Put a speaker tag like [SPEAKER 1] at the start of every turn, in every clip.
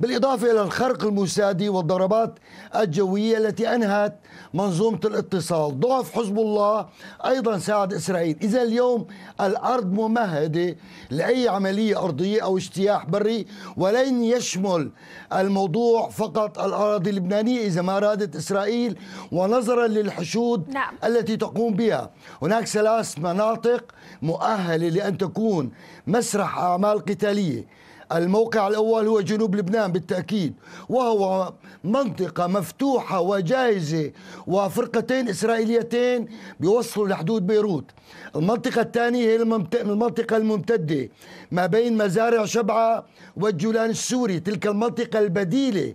[SPEAKER 1] بالإضافة إلى الخرق المسادي والضربات الجوية التي أنهت منظومة الاتصال ضعف حزب الله أيضا ساعد إسرائيل إذا اليوم الأرض ممهدة لأي عملية أرضية أو اجتياح بري ولن يشمل الموضوع فقط الأراضي اللبنانية إذا ما أرادت إسرائيل ونظرا للحشود نعم. التي تقوم بها هناك ثلاث مناطق مؤهلة لأن تكون مسرح أعمال قتالية الموقع الأول هو جنوب لبنان بالتأكيد وهو منطقة مفتوحة وجائزة وفرقتين إسرائيليتين بيوصلوا لحدود بيروت المنطقة الثانية هي المنطقة الممتدة ما بين مزارع شبعة والجولان السوري تلك المنطقة البديلة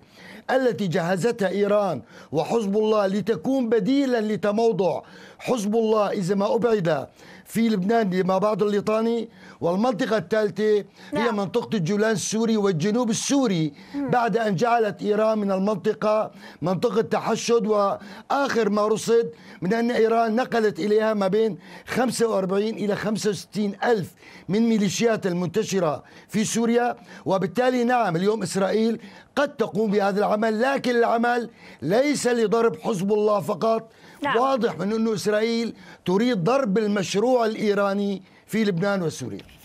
[SPEAKER 1] التي جهزتها إيران وحزب الله لتكون بديلا لتموضع حزب الله إذا ما أبعد في لبنان لما بعد الليطاني والمنطقة الثالثة نعم. هي منطقة الجولان السوري والجنوب السوري بعد أن جعلت إيران من المنطقة المنطقة منطقة تحشد وآخر ما رصد من أن إيران نقلت إليها ما بين 45 إلى 65 ألف من ميليشيات المنتشرة في سوريا وبالتالي نعم اليوم إسرائيل قد تقوم بهذا العمل لكن العمل ليس لضرب حزب الله فقط نعم. واضح من أنه إسرائيل تريد ضرب المشروع الإيراني في لبنان وسوريا